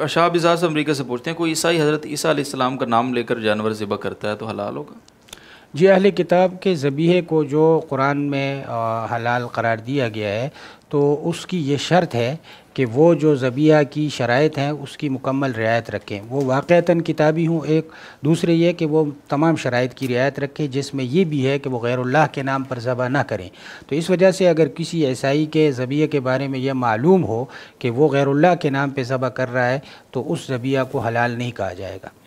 अशाब अच्छा, इजाज़ अमरीका से पूछते हैं कोई ईसाई हज़रत ईसा आसमाम का नाम लेकर जानवर ज़िबा करता है तो हलाल होगा जी अहल किताब के ज़बीहे को जो कुरान में हलाल करार दिया गया है तो उसकी ये शर्त है कि वो जो ज़बिया की शरात हैं उसकी मुकम्मल रियायत रखें वो वाक़ता किताबी हूँ एक दूसरे ये कि वो तमाम शरात की रियायत रखें जिसमें ये भी है कि वो गैरुल्लाह के नाम पर ज़बह ना करें तो इस वजह से अगर किसी ईसाई के ज़बिया के बारे में यह मालूम हो कि वो गैरुल्लाह के नाम पर ज़बह कर रहा है तो उस ज़बिया को हलाल नहीं कहा जाएगा